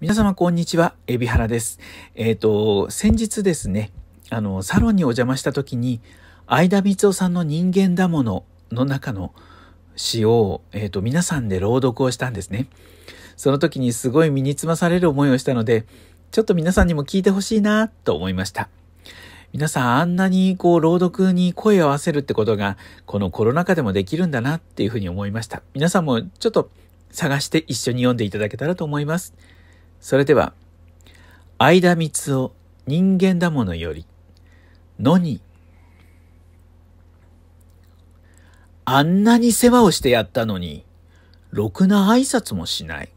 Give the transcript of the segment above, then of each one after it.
皆様こんにちは、エビハラです。えっ、ー、と、先日ですね、あの、サロンにお邪魔した時に、相田光夫さんの人間だものの中の詩を、えっ、ー、と、皆さんで朗読をしたんですね。その時にすごい身につまされる思いをしたので、ちょっと皆さんにも聞いてほしいなと思いました。皆さんあんなにこう朗読に声を合わせるってことが、このコロナ禍でもできるんだなっていうふうに思いました。皆さんもちょっと探して一緒に読んでいただけたらと思います。それでは、相田光を人間だものより、のに、あんなに世話をしてやったのに、ろくな挨拶もしない。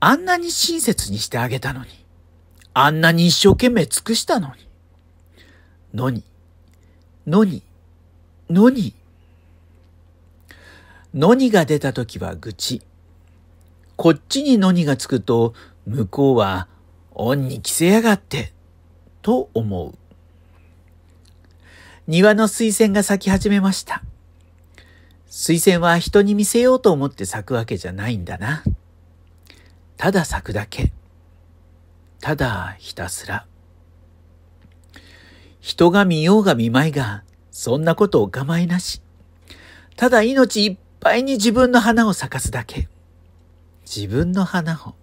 あんなに親切にしてあげたのに、あんなに一生懸命尽くしたのに、のに、のに、のに、のにが出た時は愚痴。こっちにのにがつくと、向こうは、恩に着せやがって、と思う。庭の水仙が咲き始めました。水仙は人に見せようと思って咲くわけじゃないんだな。ただ咲くだけ。ただひたすら。人が見ようが見まいが、そんなことお構いなし。ただ命いっぱいに自分の花を咲かすだけ。自分の花を。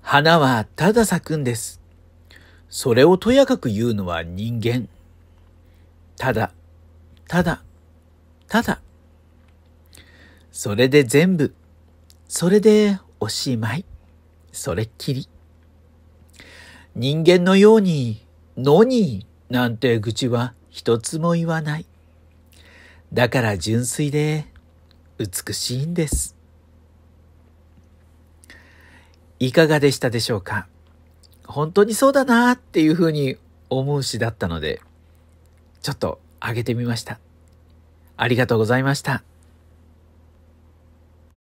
花はただ咲くんです。それをとやかく言うのは人間。ただ、ただ、ただ。それで全部。それでおしまい。それっきり。人間のように、のに、なんて愚痴は一つも言わない。だから純粋で美しいんです。いかがでしたでしょうか本当にそうだなっていうふうに思う詩だったので、ちょっと上げてみました。ありがとうございました。